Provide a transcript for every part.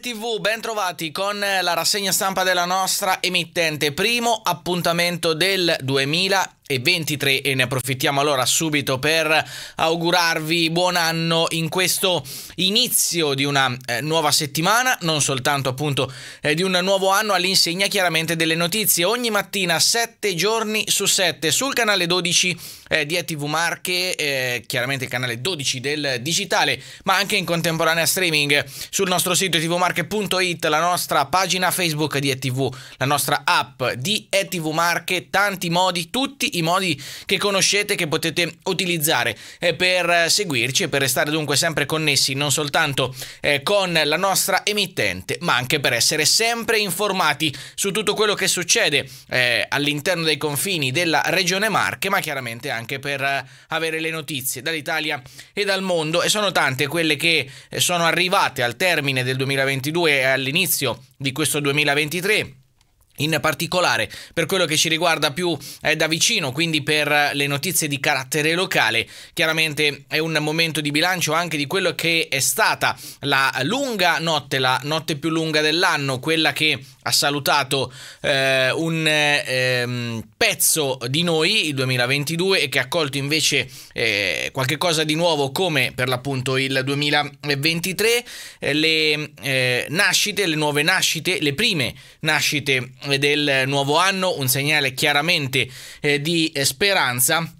TV, ben con la rassegna stampa della nostra emittente, primo appuntamento del 2020 e 23 e ne approfittiamo allora subito per augurarvi buon anno in questo inizio di una eh, nuova settimana, non soltanto appunto eh, di un nuovo anno all'insegna chiaramente delle notizie ogni mattina 7 giorni su 7 sul canale 12 eh, di ETV Marche, eh, chiaramente il canale 12 del digitale, ma anche in contemporanea streaming sul nostro sito etvmarche.it, la nostra pagina Facebook di ETV, la nostra app di ETV Marche, tanti modi, tutti i i modi che conoscete che potete utilizzare eh, per eh, seguirci e per restare dunque sempre connessi non soltanto eh, con la nostra emittente ma anche per essere sempre informati su tutto quello che succede all'interno dei confini della regione Marche ma chiaramente anche per avere le notizie dall'Italia e dal mondo e sono tante quelle che sono arrivate al termine del 2022 e all'inizio di questo 2023 in particolare per quello che ci riguarda più eh, da vicino, quindi per le notizie di carattere locale, chiaramente è un momento di bilancio anche di quello che è stata la lunga notte, la notte più lunga dell'anno, quella che ha salutato eh, un eh, pezzo di noi, il 2022, e che ha accolto invece eh, qualche cosa di nuovo come per l'appunto il 2023, eh, le eh, nascite, le nuove nascite, le prime nascite eh, del nuovo anno, un segnale chiaramente di speranza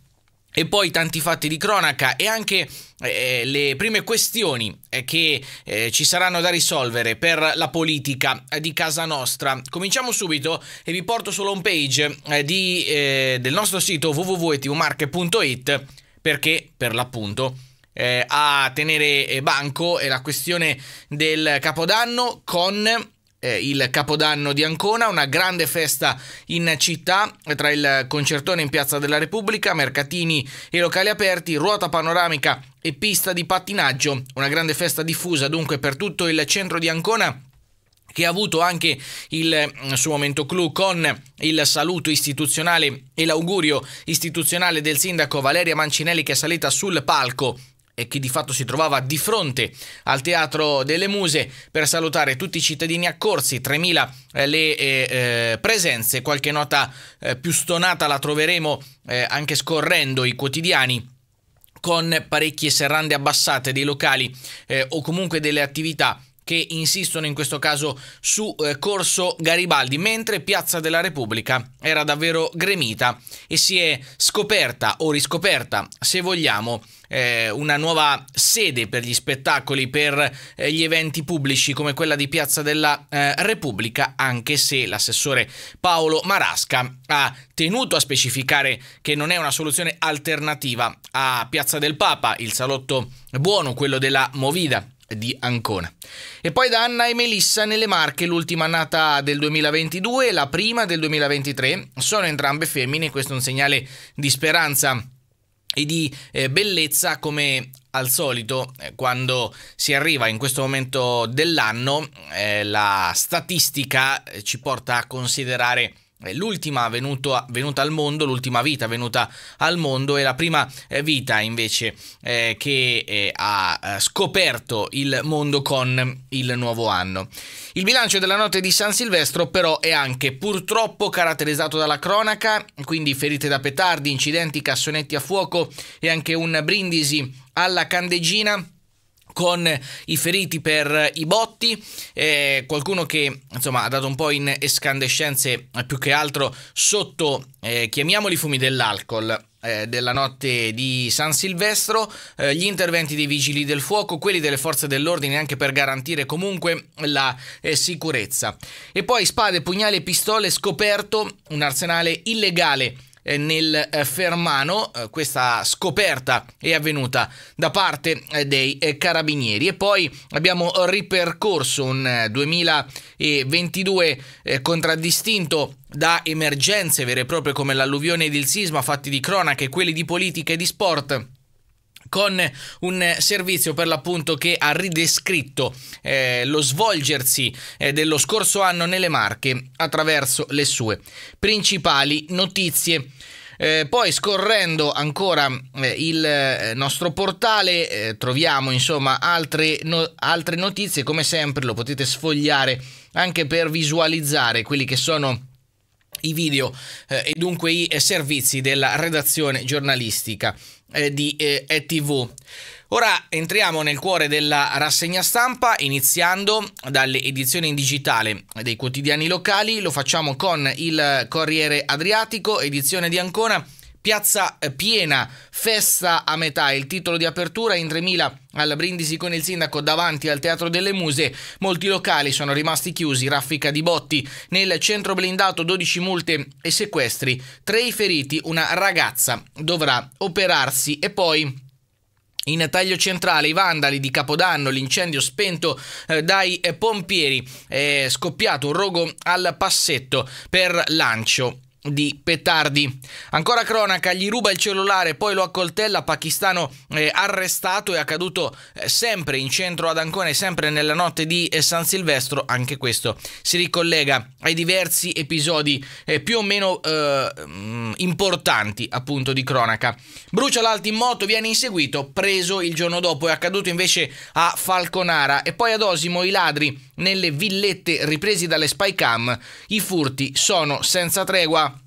e poi tanti fatti di cronaca e anche eh, le prime questioni eh, che eh, ci saranno da risolvere per la politica eh, di casa nostra. Cominciamo subito e vi porto sulla home page eh, di, eh, del nostro sito www.tmarche.it perché per l'appunto a tenere banco è la questione del capodanno con eh, il Capodanno di Ancona, una grande festa in città tra il concertone in Piazza della Repubblica, mercatini e locali aperti, ruota panoramica e pista di pattinaggio, una grande festa diffusa dunque per tutto il centro di Ancona che ha avuto anche il mm, suo momento clou con il saluto istituzionale e l'augurio istituzionale del sindaco Valeria Mancinelli che è salita sul palco e che di fatto si trovava di fronte al Teatro delle Muse per salutare tutti i cittadini accorsi, 3.000 eh, le eh, eh, presenze, qualche nota eh, più stonata la troveremo eh, anche scorrendo i quotidiani con parecchie serrande abbassate dei locali eh, o comunque delle attività che insistono in questo caso su eh, Corso Garibaldi, mentre Piazza della Repubblica era davvero gremita e si è scoperta o riscoperta, se vogliamo, eh, una nuova sede per gli spettacoli, per eh, gli eventi pubblici come quella di Piazza della eh, Repubblica, anche se l'assessore Paolo Marasca ha tenuto a specificare che non è una soluzione alternativa a Piazza del Papa, il salotto buono, quello della Movida di Ancona. E poi da Anna e Melissa nelle Marche, l'ultima annata del 2022 e la prima del 2023. Sono entrambe femmine, questo è un segnale di speranza e di eh, bellezza come al solito eh, quando si arriva in questo momento dell'anno eh, la statistica eh, ci porta a considerare eh, l'ultima venuta al mondo, l'ultima vita venuta al mondo e la prima eh, vita invece eh, che eh, ha eh, scoperto il mondo con il nuovo anno. Il bilancio della notte di San Silvestro però è anche purtroppo caratterizzato dalla cronaca, quindi ferite da petardi, incidenti, cassonetti a fuoco e anche un brindisi alla candegina con i feriti per i botti, eh, qualcuno che insomma ha dato un po' in escandescenze eh, più che altro sotto, eh, chiamiamoli fumi dell'alcol. Eh, della notte di San Silvestro, eh, gli interventi dei vigili del fuoco, quelli delle forze dell'ordine anche per garantire comunque la sicurezza. E poi spade, pugnali e pistole scoperto un arsenale illegale eh, nel eh, Fermano. Eh, questa scoperta è avvenuta da parte dei carabinieri. E poi abbiamo ripercorso un 2022 contraddistinto da emergenze vere e proprie come l'alluvione ed il sisma, fatti di cronache, quelli di politica e di sport con un servizio per l'appunto che ha ridescritto eh, lo svolgersi eh, dello scorso anno nelle Marche attraverso le sue principali notizie. Eh, poi scorrendo ancora eh, il eh, nostro portale eh, troviamo insomma altre, no, altre notizie, come sempre lo potete sfogliare anche per visualizzare quelli che sono i video eh, e dunque i eh, servizi della redazione giornalistica eh, di eh, ETV. Ora entriamo nel cuore della rassegna stampa iniziando dalle edizioni in digitale dei quotidiani locali, lo facciamo con il Corriere Adriatico, edizione di Ancona piazza eh, piena, festa a metà, il titolo di apertura in 3000 al Brindisi con il sindaco davanti al Teatro delle Muse, molti locali sono rimasti chiusi, raffica di botti, nel centro blindato 12 multe e sequestri, tre i feriti, una ragazza dovrà operarsi e poi... In taglio centrale i vandali di Capodanno, l'incendio spento eh, dai eh, pompieri, è scoppiato un rogo al passetto per lancio di petardi. Ancora cronaca, gli ruba il cellulare, poi lo accoltella, pakistano eh, arrestato e accaduto eh, sempre in centro ad Ancona e sempre nella notte di eh, San Silvestro, anche questo si ricollega ai diversi episodi eh, più o meno eh, mm, importanti appunto di cronaca. Brucia l'alto in moto, viene inseguito, preso il giorno dopo, è accaduto invece a Falconara e poi ad Osimo i ladri nelle villette ripresi dalle spy cam, i furti sono senza tregua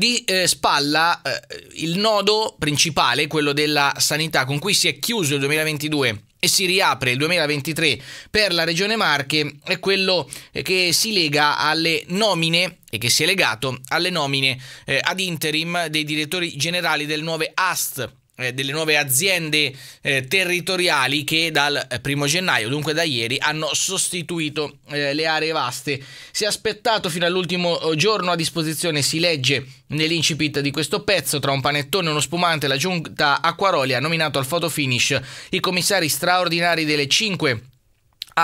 di eh, spalla eh, il nodo principale, quello della sanità, con cui si è chiuso il 2022 e si riapre il 2023 per la Regione Marche, è quello eh, che si lega alle nomine e che si è legato alle nomine eh, ad interim dei direttori generali del nuove AST eh, delle nuove aziende eh, territoriali che dal eh, primo gennaio, dunque da ieri, hanno sostituito eh, le aree vaste. Si è aspettato fino all'ultimo eh, giorno a disposizione, si legge nell'incipit di questo pezzo, tra un panettone e uno spumante, la giunta Acquaroli ha nominato al fotofinish i commissari straordinari delle 5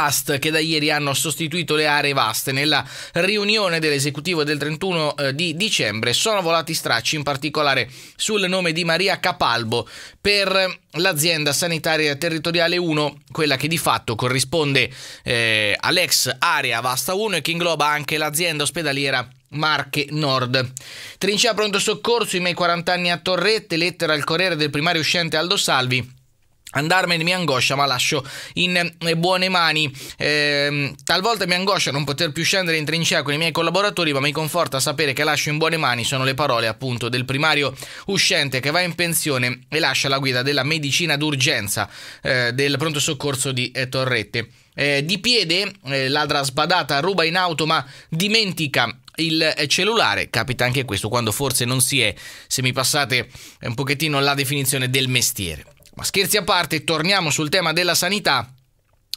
AST che da ieri hanno sostituito le aree vaste. Nella riunione dell'esecutivo del 31 eh, di dicembre sono volati stracci in particolare sul nome di Maria Capalbo per eh, l'azienda sanitaria territoriale 1, quella che di fatto corrisponde eh, all'ex area Vasta 1 e che ingloba anche l'azienda ospedaliera Marche Nord. Trincea pronto soccorso, i miei 40 anni a Torrette, lettera al Corriere del primario uscente Aldo Salvi Andarmene mi angoscia, ma lascio in eh, buone mani. Eh, talvolta mi angoscia non poter più scendere in trincea con i miei collaboratori, ma mi conforta sapere che lascio in buone mani. Sono le parole appunto del primario uscente che va in pensione e lascia la guida della medicina d'urgenza eh, del pronto soccorso di eh, Torrette. Eh, di piede, eh, ladra sbadata, ruba in auto, ma dimentica il cellulare, capita anche questo quando forse non si è, se mi passate un pochettino la definizione del mestiere. Ma scherzi a parte, torniamo sul tema della sanità.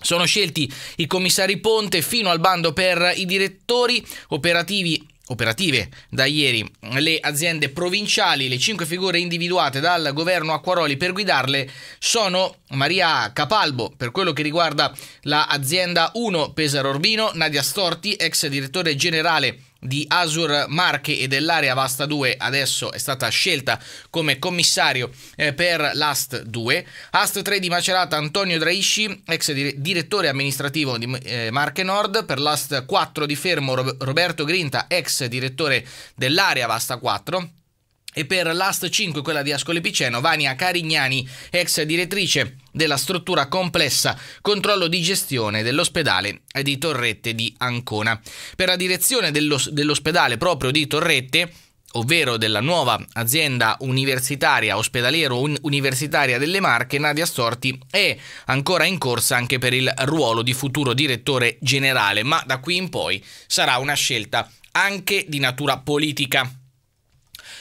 Sono scelti i commissari Ponte fino al bando per i direttori operativi operative da ieri le aziende provinciali, le cinque figure individuate dal governo Acquaroli per guidarle sono Maria Capalbo per quello che riguarda l'azienda 1 Pesaro Orbino, Nadia Storti, ex direttore generale di Asur Marche e dell'area Vasta 2 adesso è stata scelta come commissario eh, per l'AST 2. AST 3 di Macerata Antonio Draisci, ex direttore amministrativo di eh, Marche Nord, per l'AST 4 di Fermo Roberto Grinta, ex direttore dell'area Vasta 4 e per l'Ast 5, quella di Ascoli Piceno, Vania Carignani, ex direttrice della struttura complessa controllo di gestione dell'ospedale di Torrette di Ancona. Per la direzione dell'ospedale proprio di Torrette, ovvero della nuova azienda universitaria, ospedaliero universitaria delle Marche, Nadia Storti è ancora in corsa anche per il ruolo di futuro direttore generale, ma da qui in poi sarà una scelta anche di natura politica.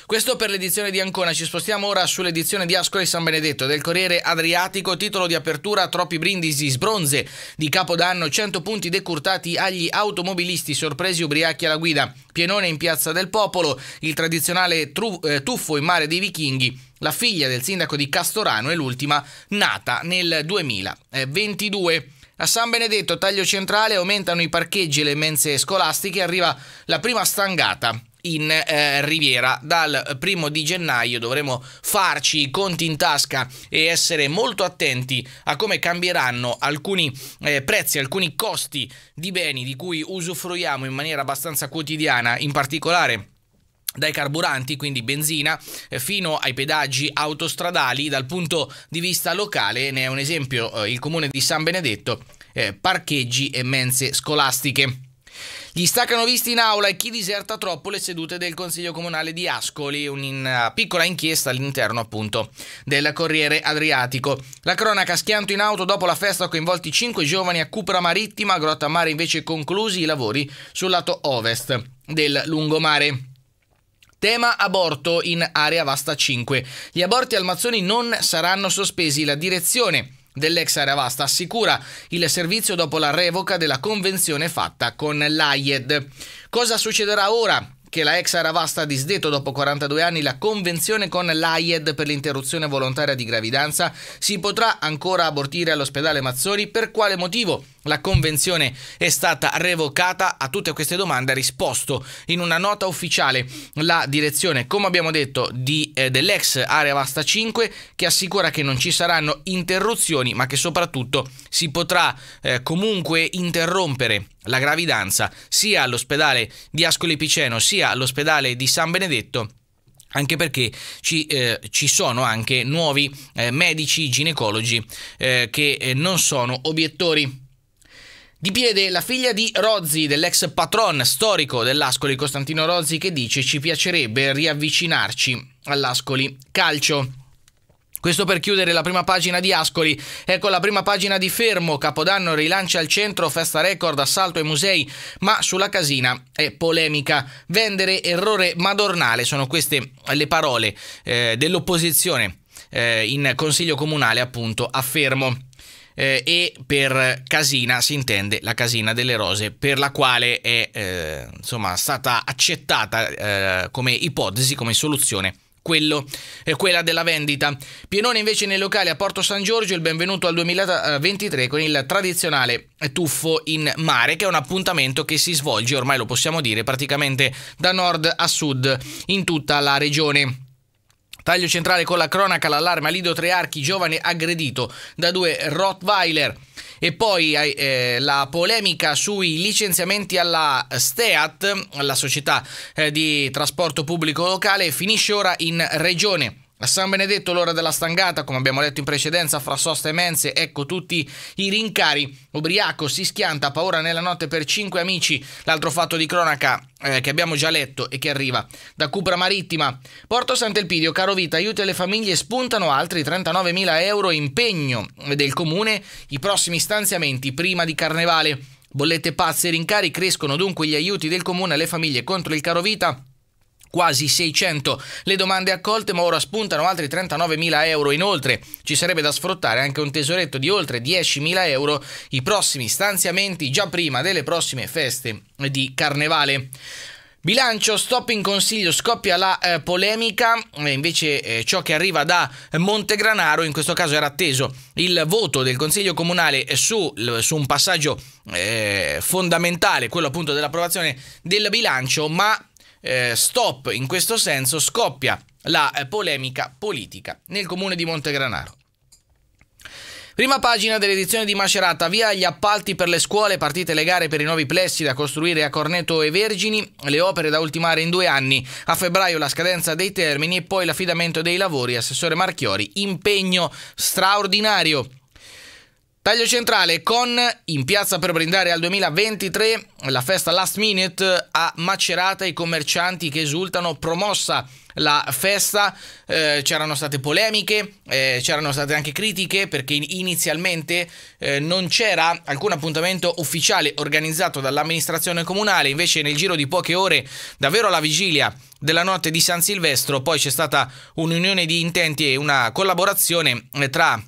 Questo per l'edizione di Ancona. Ci spostiamo ora sull'edizione di Ascoli San Benedetto del Corriere Adriatico, titolo di apertura Troppi brindisi, sbronze di Capodanno, 100 punti decurtati agli automobilisti sorpresi ubriachi alla guida. Pienone in Piazza del Popolo, il tradizionale eh, tuffo in mare dei vichinghi la figlia del sindaco di Castorano è l'ultima nata nel 2022. A San Benedetto, taglio centrale, aumentano i parcheggi e le mense scolastiche, arriva la prima stangata in eh, Riviera. Dal eh, primo di gennaio dovremo farci i conti in tasca e essere molto attenti a come cambieranno alcuni eh, prezzi, alcuni costi di beni di cui usufruiamo in maniera abbastanza quotidiana, in particolare dai carburanti, quindi benzina, eh, fino ai pedaggi autostradali dal punto di vista locale, ne è un esempio eh, il comune di San Benedetto, parcheggi e mense scolastiche. Gli staccano visti in aula e chi diserta troppo le sedute del Consiglio Comunale di Ascoli, una eh, piccola inchiesta all'interno appunto del Corriere Adriatico. La cronaca schianto in auto dopo la festa coinvolti 5 giovani a Cupra Marittima, Grotta Mare invece conclusi i lavori sul lato ovest del lungomare. Tema aborto in area vasta 5. Gli aborti al Mazzoni non saranno sospesi. La direzione dell'ex Aravasta assicura il servizio dopo la revoca della convenzione fatta con l'AIED. Cosa succederà ora? che la ex Aravasta ha disdetto dopo 42 anni la convenzione con l'AIED per l'interruzione volontaria di gravidanza, si potrà ancora abortire all'ospedale Mazzoni? Per quale motivo la convenzione è stata revocata? A tutte queste domande ha risposto in una nota ufficiale la direzione, come abbiamo detto, di, eh, dell'ex Aravasta 5 che assicura che non ci saranno interruzioni ma che soprattutto si potrà eh, comunque interrompere la gravidanza sia all'ospedale di Ascoli Piceno sia sia l'ospedale di San Benedetto anche perché ci, eh, ci, sono anche nuovi eh, medici ginecologi eh, che eh, non sono obiettori. Di piede la figlia di Rozzi, dell'ex patron storico dell'Ascoli, Costantino Rozzi, che dice ci piacerebbe riavvicinarci all'Ascoli Calcio. Questo per chiudere la prima pagina di Ascoli. Ecco la prima pagina di Fermo. Capodanno rilancia al centro, festa record, assalto ai musei, ma sulla casina è polemica. Vendere errore madornale sono queste le parole eh, dell'opposizione eh, in consiglio comunale appunto a Fermo. Eh, e per casina si intende la casina delle rose, per la quale è eh, insomma, stata accettata eh, come ipotesi, come soluzione quello, eh, quella della vendita. Pienone invece nei locali a Porto San Giorgio il benvenuto al 2023 con il tradizionale tuffo in mare che è un appuntamento che si svolge, ormai lo possiamo dire, praticamente da nord a sud in tutta la regione. Taglio centrale con la cronaca, l'allarme a Lido Trearchi, giovane aggredito da due Rottweiler. E poi eh, la polemica sui licenziamenti alla STEAT, alla società eh, di trasporto pubblico locale, finisce ora in regione. A San Benedetto l'ora della stangata, come abbiamo detto in precedenza, fra sosta e mense, ecco tutti i rincari. Ubriaco si schianta, paura nella notte per cinque amici. L'altro fatto di cronaca eh, che abbiamo già letto e che arriva da Cupra Marittima. Porto Sant'Elpidio, caro Vita, aiuti alle famiglie, spuntano altri 39.000 euro impegno del comune, i prossimi stanziamenti prima di carnevale. Bollette pazze e rincari crescono dunque gli aiuti del comune alle famiglie contro il caro vita quasi 600 le domande accolte, ma ora spuntano altri 39.000 euro. Inoltre ci sarebbe da sfruttare anche un tesoretto di oltre 10.000 euro i prossimi stanziamenti già prima delle prossime feste di Carnevale. Bilancio, stop in consiglio, scoppia la eh, polemica, e invece eh, ciò che arriva da Montegranaro, in questo caso era atteso il voto del Consiglio Comunale su, su un passaggio eh, fondamentale, quello appunto dell'approvazione del bilancio, ma eh, stop in questo senso scoppia la eh, polemica politica nel comune di Montegranaro. Prima pagina dell'edizione di Macerata, via gli appalti per le scuole, partite le gare per i nuovi plessi da costruire a Corneto e Vergini, le opere da ultimare in due anni, a febbraio la scadenza dei termini e poi l'affidamento dei lavori, assessore Marchiori, impegno straordinario. Taglio centrale con in piazza per brindare al 2023 la festa last minute a Macerata i commercianti che esultano promossa la festa eh, c'erano state polemiche eh, c'erano state anche critiche perché inizialmente eh, non c'era alcun appuntamento ufficiale organizzato dall'amministrazione comunale invece nel giro di poche ore davvero alla vigilia della notte di San Silvestro poi c'è stata un'unione di intenti e una collaborazione eh, tra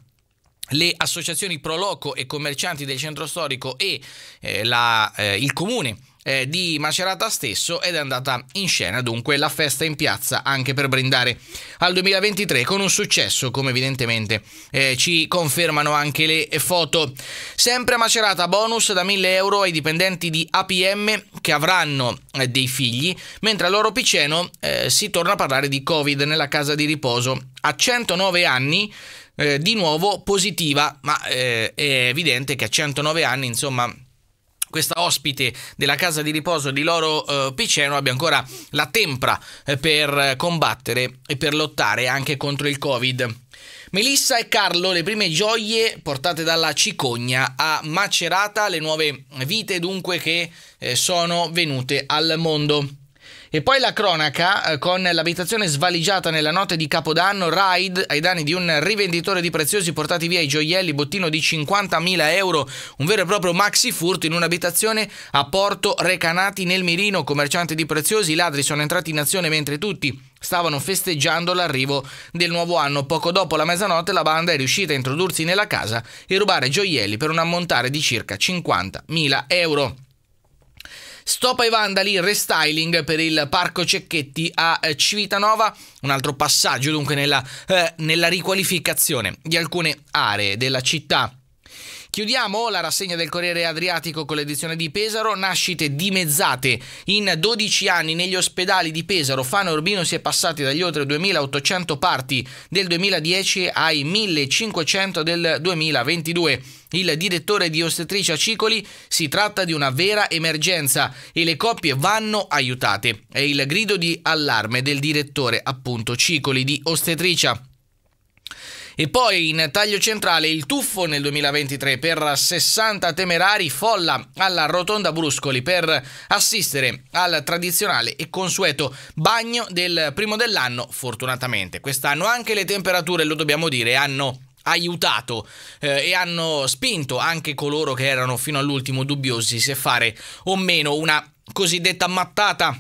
le associazioni pro loco e commercianti del centro storico e eh, la, eh, il comune eh, di Macerata stesso ed è andata in scena dunque la festa in piazza anche per brindare al 2023 con un successo come evidentemente eh, ci confermano anche le foto. Sempre a Macerata bonus da 1000 euro ai dipendenti di APM che avranno eh, dei figli mentre al loro piccino eh, si torna a parlare di Covid nella casa di riposo. A 109 anni eh, di nuovo positiva, ma eh, è evidente che a 109 anni, insomma questa ospite della casa di riposo di Loro eh, Piceno abbia ancora la tempra eh, per combattere e per lottare anche contro il Covid. Melissa e Carlo, le prime gioie portate dalla cicogna a Macerata, le nuove vite dunque che eh, sono venute al mondo. E poi la cronaca eh, con l'abitazione svaligiata nella notte di Capodanno, raid ai danni di un rivenditore di preziosi portati via i gioielli, bottino di 50.000 euro, un vero e proprio maxi furto in un'abitazione a Porto Recanati nel Mirino, commerciante di preziosi, i ladri sono entrati in azione mentre tutti Stavano festeggiando l'arrivo del nuovo anno. Poco dopo la mezzanotte la banda è riuscita a introdursi nella casa e rubare gioielli per un ammontare di circa 50.000 euro. Stop ai vandali, restyling per il Parco Cecchetti a eh, Civitanova, un altro passaggio dunque nella, eh, nella riqualificazione di alcune aree della città Chiudiamo la rassegna del Corriere Adriatico con l'edizione di Pesaro, nascite dimezzate in 12 anni negli ospedali di Pesaro, Fano e Urbino si è passati dagli oltre 2800 parti del 2010 ai 1500 del 2022. Il direttore di ostetricia Cicoli si tratta di una vera emergenza e le coppie vanno aiutate. È il grido di allarme del direttore appunto Cicoli di ostetricia. E poi in taglio centrale il tuffo nel 2023 per 60 temerari, folla alla rotonda Bruscoli per assistere al tradizionale e consueto bagno del primo dell'anno, fortunatamente. Quest'anno anche le temperature, lo dobbiamo dire, hanno aiutato eh, e hanno spinto anche coloro che erano fino all'ultimo dubbiosi se fare o meno una cosiddetta mattata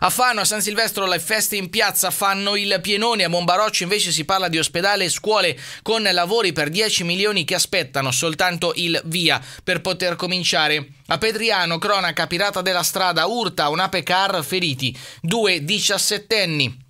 a Fano, a San Silvestro, le feste in piazza fanno il pienone, a Monbaroccio invece si parla di ospedale e scuole con lavori per 10 milioni che aspettano soltanto il via per poter cominciare. A Pedriano, cronaca pirata della strada, urta un apecar feriti, due diciassettenni.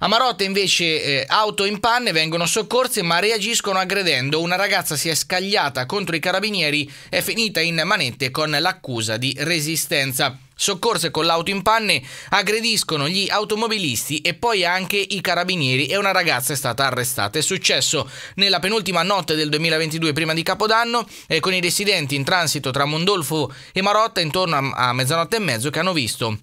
A Marotta invece eh, auto in panne vengono soccorse ma reagiscono aggredendo. Una ragazza si è scagliata contro i carabinieri, è finita in manette con l'accusa di resistenza soccorse con l'auto in panne aggrediscono gli automobilisti e poi anche i carabinieri e una ragazza è stata arrestata. È successo nella penultima notte del 2022 prima di Capodanno eh, con i residenti in transito tra Mondolfo e Marotta intorno a, mezzanotte e mezzo che hanno visto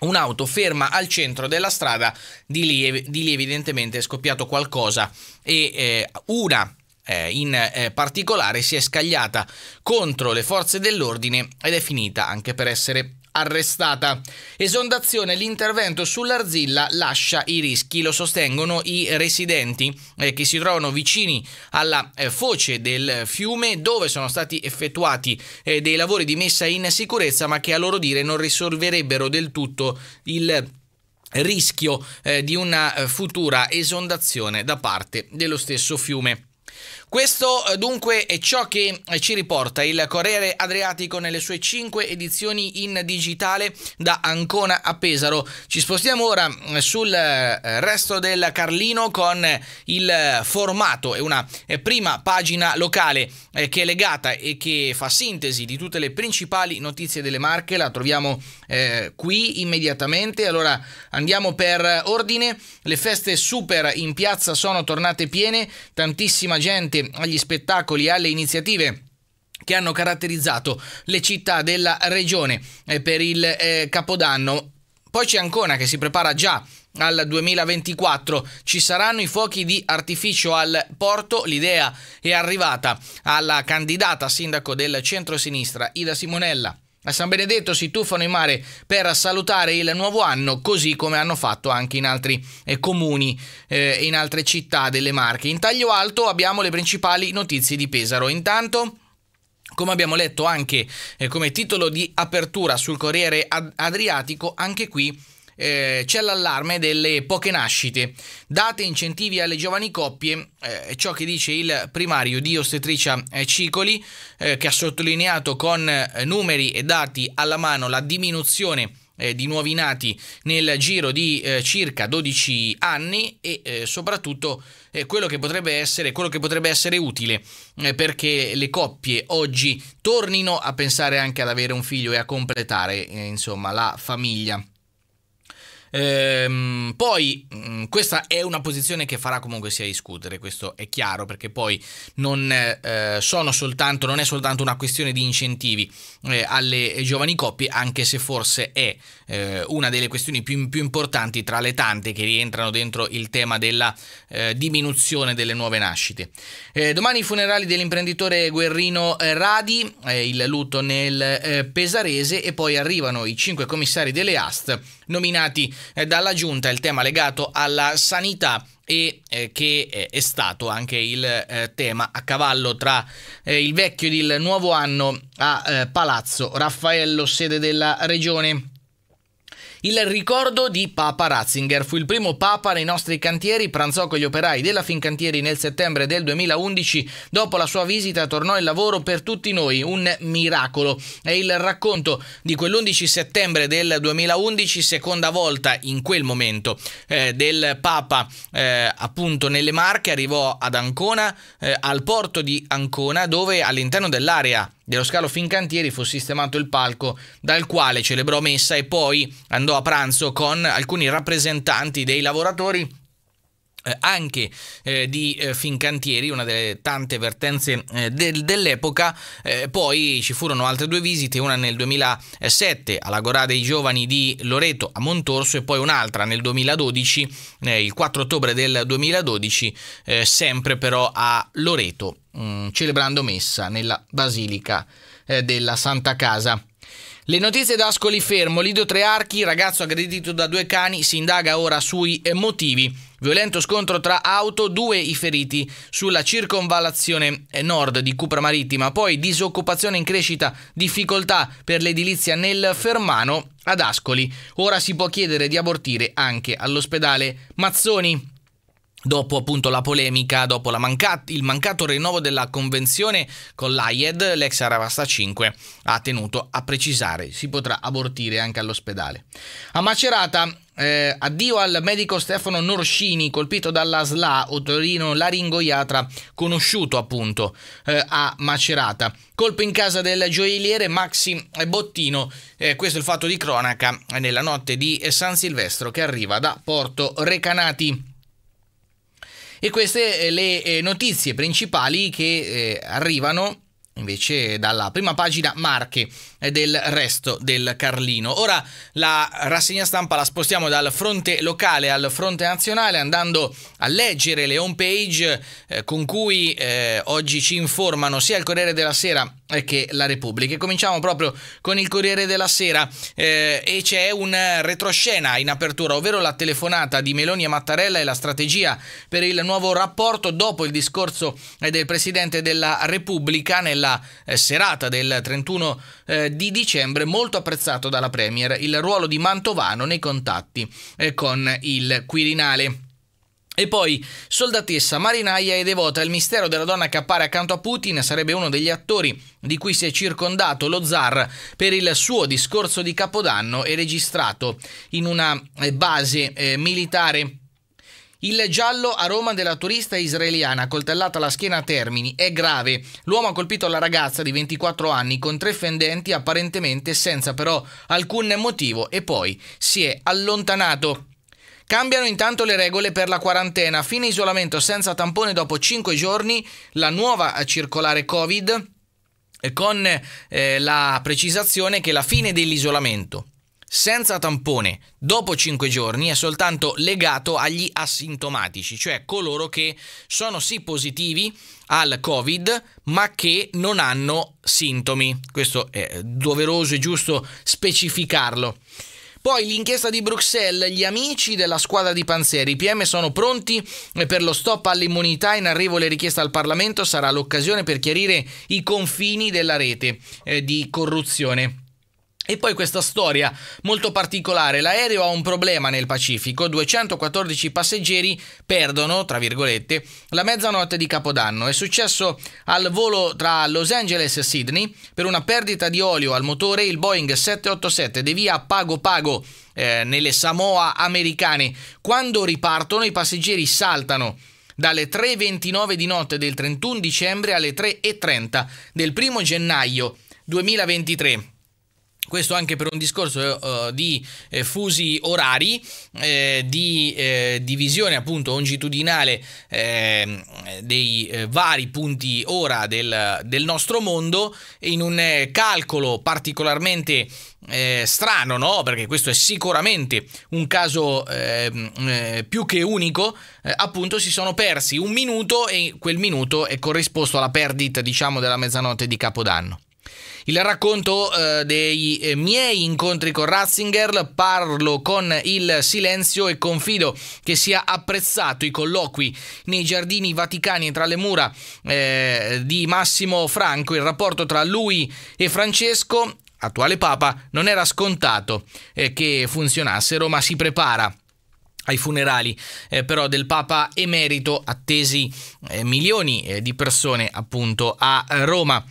un'auto ferma al centro della strada, di lì, di lì evidentemente è scoppiato qualcosa e eh, una eh, in eh, particolare si è scagliata contro le forze dell'ordine ed è finita anche per essere arrestata. Esondazione, l'intervento sull'arzilla lascia i rischi, lo sostengono i residenti eh, che si trovano vicini alla eh, foce del fiume dove sono stati effettuati eh, dei lavori di messa in sicurezza ma che a loro dire non risolverebbero del tutto il rischio eh, di una eh, futura esondazione da parte dello stesso fiume. Questo eh, dunque è ciò che eh, ci riporta il Corriere Adriatico nelle sue cinque edizioni in digitale da Ancona a Pesaro. Ci spostiamo ora mm, sul eh, resto del Carlino con il formato e una prima pagina locale che è legata e che fa sintesi di tutte le principali notizie delle Marche. La troviamo qui immediatamente. Allora andiamo per ordine. Le feste super in piazza sono tornate piene, tantissima gente anche agli spettacoli e alle iniziative che hanno caratterizzato le città della regione eh, per il eh, Capodanno. Poi c'è Ancona che si prepara già al 2024 ci saranno i fuochi di artificio al porto. L'idea è arrivata alla candidata sindaco del centro-sinistra Ida Simonella a San Benedetto si tuffano in mare per salutare il nuovo anno, così come hanno fatto anche in altri eh, comuni e eh, in altre città delle Marche. In taglio alto abbiamo le principali notizie di Pesaro. Intanto. Come abbiamo letto anche eh, come titolo di apertura sul Corriere Ad Adriatico, anche qui eh, c'è l'allarme delle poche nascite, date incentivi alle giovani coppie, eh, ciò che dice il primario di ostetricia eh, Cicoli, eh, che ha sottolineato con eh, numeri e dati alla mano la diminuzione eh, di nuovi nati nel giro di eh, circa 12 anni e eh, soprattutto eh, quello, che potrebbe essere, quello che potrebbe essere utile perché le coppie oggi tornino a pensare anche ad avere un figlio e a completare insomma la famiglia. Ehm, poi mh, mm, questa è una posizione che farà comunque sia discutere, questo è chiaro, perché poi non, eh, soltanto, non è soltanto una questione di incentivi eh, alle giovani coppie, anche se forse è eh, una delle questioni più, più, importanti tra le tante che rientrano dentro il tema della eh, diminuzione delle nuove nascite. Eh, domani i funerali dell'imprenditore guerrino eh, Radi, il lutto nel Pesarese e poi arrivano i cinque commissari delle AST nominati eh, dalla Giunta il tema legato alla sanità e eh, che eh, è stato anche il eh, tema a cavallo tra eh, il vecchio ed il nuovo anno a eh, Palazzo Raffaello, sede della regione. Il ricordo di Papa Ratzinger fu il primo papa nei nostri cantieri, pranzò con gli operai della Fincantieri nel settembre del 2011, dopo la sua visita tornò il lavoro per tutti noi, un miracolo. È il racconto di quell'11 settembre del 2011, seconda volta in quel momento eh, del Papa eh, appunto nelle Marche, arrivò ad Ancona, eh, al porto di Ancona, dove all'interno dell'area dello scalo Fincantieri fu sistemato il palco dal quale celebrò messa e poi andò a pranzo con alcuni rappresentanti dei lavoratori eh, anche eh, di eh, Fincantieri, una delle tante vertenze eh, del, dell'epoca. Eh, poi ci furono altre due visite, una nel 2007 alla all'Agorà dei Giovani di Loreto a Montorso e poi un'altra nel 2012, eh, il 4 ottobre del 2012, sempre però a Loreto, mh, mm, celebrando messa nella Basilica della Santa Casa. Le notizie da Ascoli Fermo, Lido Trearchi, ragazzo aggredito da due cani, si indaga ora sui motivi Violento scontro tra auto, due i feriti sulla circonvallazione nord di Cupra Marittima, poi disoccupazione in crescita, difficoltà per l'edilizia nel Fermano ad Ascoli. Ora si può chiedere di abortire anche all'ospedale Mazzoni. Dopo appunto la polemica, dopo la manca il mancato rinnovo della convenzione con l'AIED, l'ex Aravasta 5 ha tenuto a precisare si potrà abortire anche all'ospedale. A Macerata eh, addio al medico Stefano Norscini, colpito dalla SLA o Torino Laringoiatra, conosciuto appunto eh, a Macerata. Colpo in casa del gioielliere Maxi Bottino. Eh, questo è il fatto di cronaca nella notte di San Silvestro che arriva da Porto Recanati. E queste eh, le eh, notizie principali che eh, arrivano invece dalla prima pagina Marche eh, del resto del Carlino. Ora la rassegna stampa la spostiamo dal fronte locale al fronte nazionale andando a leggere le home page eh, con cui eh, oggi ci informano sia il Corriere della Sera eh, che la Repubblica. E cominciamo proprio con il Corriere della Sera eh, e c'è un retroscena in apertura, ovvero la telefonata di Meloni e Mattarella e la strategia per il nuovo rapporto dopo il discorso eh, del Presidente della Repubblica nella nella eh, serata del 31 eh, di dicembre molto apprezzato dalla Premier, il ruolo di Mantovano nei contatti eh, con il Quirinale. E poi, soldatessa, marinaia e devota, il mistero della donna che appare accanto a Putin sarebbe uno degli attori di cui si è circondato lo zar per il suo discorso di Capodanno e registrato in una base eh, militare il giallo a Roma della turista israeliana coltellata alla schiena a Termini è grave. L'uomo ha colpito la ragazza di 24 anni con tre fendenti apparentemente senza però alcun motivo e poi si è allontanato. Cambiano intanto le regole per la quarantena. Fine isolamento senza tampone dopo 5 giorni, la nuova circolare Covid eh, con eh, la precisazione che la fine dell'isolamento senza tampone dopo 5 giorni è soltanto legato agli asintomatici, cioè coloro che sono sì positivi al Covid ma che non hanno sintomi. Questo è doveroso e giusto specificarlo. Poi l'inchiesta di Bruxelles, gli amici della squadra di Panzeri, i PM sono pronti per lo stop all'immunità, in arrivo le richieste al Parlamento sarà l'occasione per chiarire i confini della rete eh, di corruzione. E poi questa storia molto particolare, l'aereo ha un problema nel Pacifico, 214 passeggeri perdono, tra virgolette, la mezzanotte di Capodanno. È successo al volo tra Los Angeles e Sydney, per una perdita di olio al motore il Boeing 787 devia a Pago Pago eh, nelle Samoa americane. Quando ripartono i passeggeri saltano dalle 3.29 di notte del 31 dicembre alle 3.30 del 1 gennaio 2023 questo anche per un discorso uh, di eh, fusi orari, eh, di eh, divisione appunto longitudinale ehm, dei eh, vari punti ora del, del, nostro mondo in un eh, calcolo particolarmente eh, strano, no? Perché questo è sicuramente un caso eh, eh, più che unico. appunto, si sono persi un minuto e quel minuto è corrisposto alla perdita, diciamo, della mezzanotte di Capodanno il racconto eh, dei eh, miei incontri con Ratzinger, parlo con il silenzio e confido che sia apprezzato i colloqui nei giardini vaticani e tra le mura eh, di Massimo Franco, il rapporto tra lui e Francesco, attuale Papa, non era scontato eh, che funzionassero, ma si prepara ai funerali eh, però del Papa emerito attesi eh, milioni eh, di persone appunto a Roma.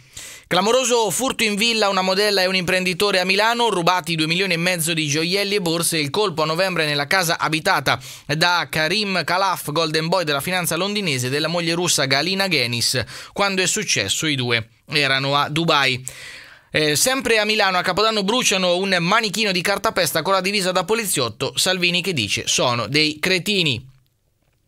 Clamoroso furto in villa una modella e un imprenditore a Milano, rubati 2 milioni e mezzo di gioielli e borse, il colpo a novembre nella casa abitata da Karim Khalaf, golden boy della finanza londinese e della moglie russa Galina Genis. Quando è successo i due erano a Dubai. Eh, sempre a Milano a Capodanno bruciano un manichino di cartapesta con la divisa da poliziotto, Salvini che dice sono dei cretini.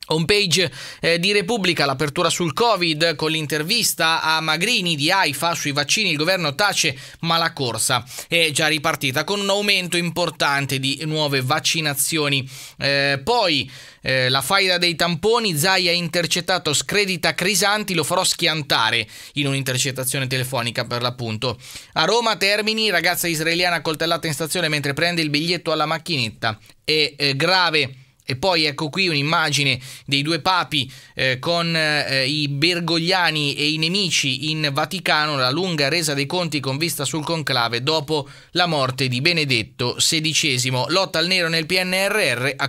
Homepage eh, di Repubblica, l'apertura sul Covid con l'intervista a Magrini di AIFA sui vaccini, il governo tace ma la corsa è già ripartita con un aumento importante di nuove vaccinazioni. Eh, poi eh, la faida dei tamponi, Zai ha intercettato scredita Crisanti, lo farò schiantare in un'intercettazione telefonica per l'appunto. A Roma Termini, ragazza israeliana coltellata in stazione mentre prende il biglietto alla macchinetta. È eh, grave e poi ecco qui un'immagine dei due papi eh, con eh, i bergogliani e i nemici in Vaticano, la lunga resa dei conti con vista sul conclave dopo la morte di Benedetto XVI. Lotta al nero nel PNRR.